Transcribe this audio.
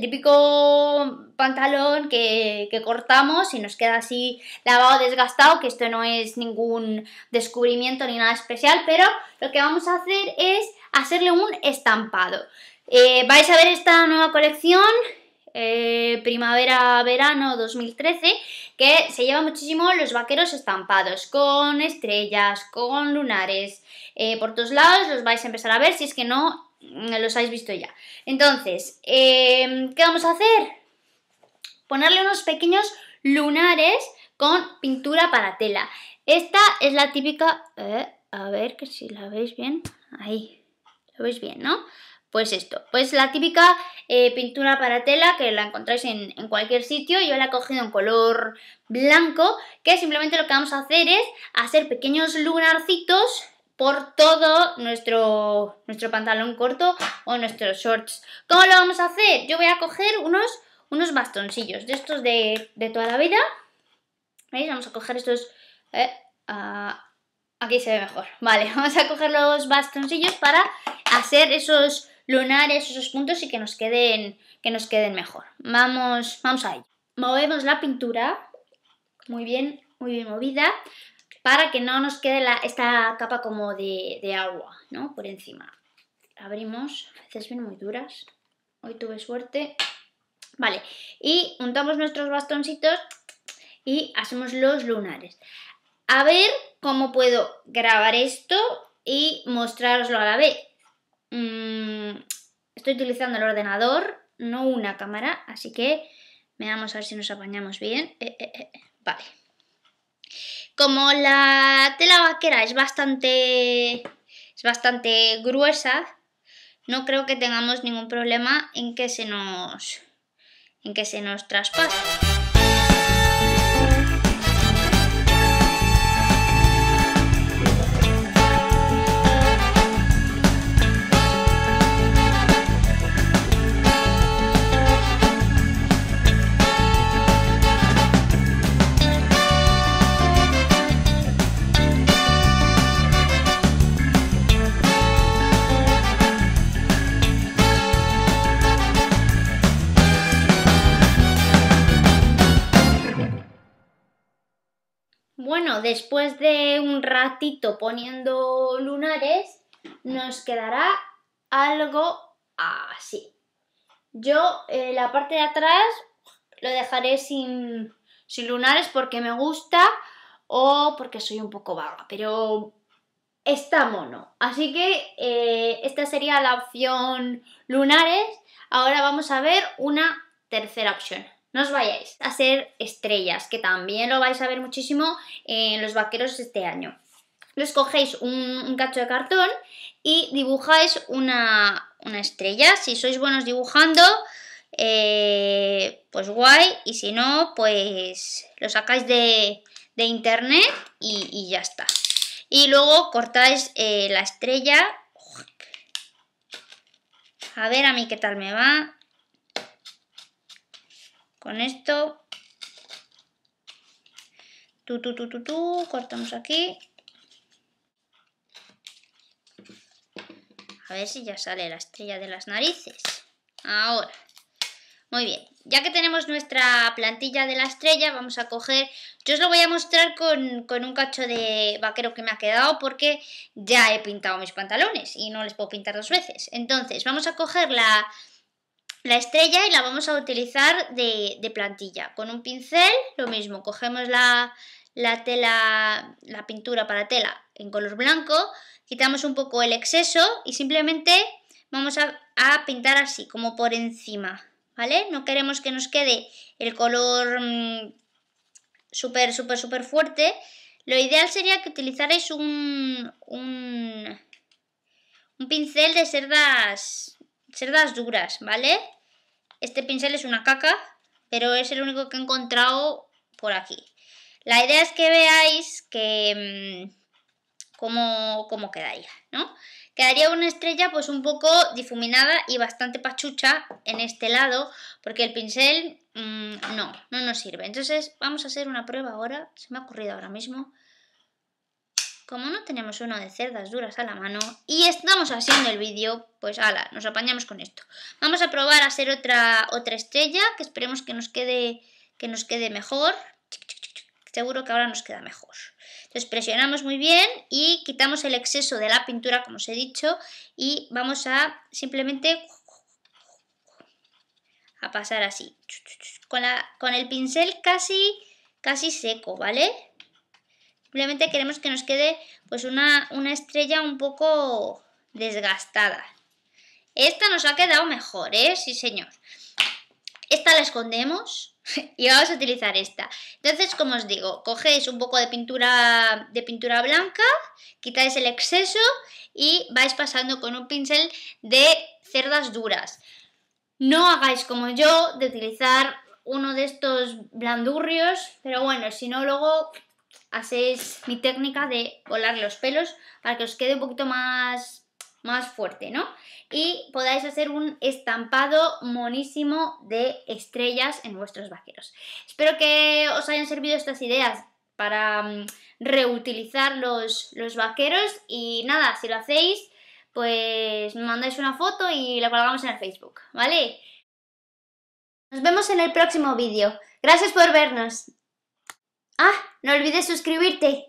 típico pantalón que, cortamos y nos queda así lavado, desgastado, que esto no es ningún descubrimiento ni nada especial, pero lo que vamos a hacer es hacerle un estampado. Eh, vais a ver esta nueva colección, eh, primavera-verano 2013, que se lleva muchísimo los vaqueros estampados, con estrellas, con lunares, eh, por todos lados los vais a empezar a ver, si es que no Mm, los habéis visto ya. Entonces, em, ¿qué vamos a hacer? Ponerle unos pequeños lunares con pintura para tela. Esta es la típica... Eh, a ver, que si la veis bien. Ahí, lo veis bien, ¿no? Pues esto, pues la típica eh, pintura para tela que la encontráis en, en, cualquier sitio. Yo la he cogido en color blanco, que simplemente lo que vamos a hacer es hacer pequeños lunarcitos por todo nuestro, nuestro pantalón corto o nuestros shorts. ¿Cómo lo vamos a hacer? Yo voy a coger unos, unos bastoncillos de estos de, toda la vida. ¿Veis? Vamos a coger estos... Eh, aquí se ve mejor. Vale, vamos a coger los bastoncillos para hacer esos lunares, esos puntos y que nos queden, que nos queden mejor. Vamos, vamos a ello. Movemos la pintura. Muy bien, muy bien movida para que no nos quede esta capa como de, agua, ¿no? Por encima. Abrimos, a veces vienen muy duras. Hoy tuve suerte. Vale, y untamos nuestros bastoncitos y hacemos los lunares. A ver cómo puedo grabar esto y mostraroslo a la vez. Mm, estoy utilizando el ordenador, no una cámara, así que veamos a ver si nos apañamos bien. Eh, eh, eh, vale. Como la tela vaquera es bastante, es bastante gruesa, no creo que tengamos ningún problema en que se nos, en que se nos traspase. Bueno, después de un ratito poniendo lunares, nos quedará algo así. Yo eh, la parte de atrás lo dejaré sin, sin lunares porque me gusta o porque soy un poco vaga, pero está mono. Así que eh, esta sería la opción lunares. Ahora vamos a ver una tercera opción. No os vayáis a hacer estrellas, que también lo vais a ver muchísimo en los vaqueros este año. Les cogéis un, cacho de cartón y dibujáis una, una estrella. Si sois buenos dibujando, eh, pues guay. Y si no, pues lo sacáis de, internet y, ya está. Y luego cortáis eh, la estrella. A ver a mí qué tal me va con esto. Tú, cortamos aquí. A ver si ya sale la estrella de las narices. Ahora. Muy bien, ya que tenemos nuestra plantilla de la estrella, vamos a coger... Yo os lo voy a mostrar con, con, un cacho de vaquero que me ha quedado porque ya he pintado mis pantalones y no les puedo pintar dos veces. Entonces, vamos a coger la la estrella y la vamos a utilizar de, plantilla. Con un pincel, lo mismo, cogemos la, la tela, la pintura para tela en color blanco, quitamos un poco el exceso y simplemente vamos a, pintar así, como por encima, ¿vale? No queremos que nos quede el color mm, súper, súper, súper fuerte. Lo ideal sería que utilizarais un, un, un pincel de cerdas cerdas duras, ¿vale? Este pincel es una caca, pero es el único que he encontrado por aquí. La idea es que veáis que como. Mm, cómo, cómo, quedaría, ¿no? Quedaría una estrella pues un poco difuminada y bastante pachucha en este lado, porque el pincel mm, no, no nos sirve. Entonces vamos a hacer una prueba ahora, se me ha ocurrido ahora mismo... Como no tenemos uno de cerdas duras a la mano y estamos haciendo el vídeo, pues ala, nos apañamos con esto. Vamos a probar a hacer otra, otra estrella, que esperemos que nos quede, que nos quede mejor. Seguro que ahora nos queda mejor. Entonces presionamos muy bien y quitamos el exceso de la pintura, como os he dicho, y vamos a simplemente a pasar así, con, con el pincel casi, casi seco, ¿vale? Simplemente queremos que nos quede pues una, estrella un poco desgastada. Esta nos ha quedado mejor, ¿eh? Sí, señor. Esta la escondemos y vamos a utilizar esta. Entonces, como os digo, cogéis un poco de pintura, de pintura blanca, quitáis el exceso y vais pasando con un pincel de cerdas duras. No hagáis como yo de utilizar uno de estos blandurrios, pero bueno, si no luego hacéis mi técnica de volar los pelos para que os quede un poquito más, más fuerte, ¿no? Y podáis hacer un estampado monísimo de estrellas en vuestros vaqueros. Espero que os hayan servido estas ideas para mm, reutilizar los, los vaqueros y nada, si lo hacéis, pues me mandáis una foto y la colgamos en el Facebook, ¿vale? Nos vemos en el próximo vídeo. Gracias por vernos. Ah, no olvides suscribirte.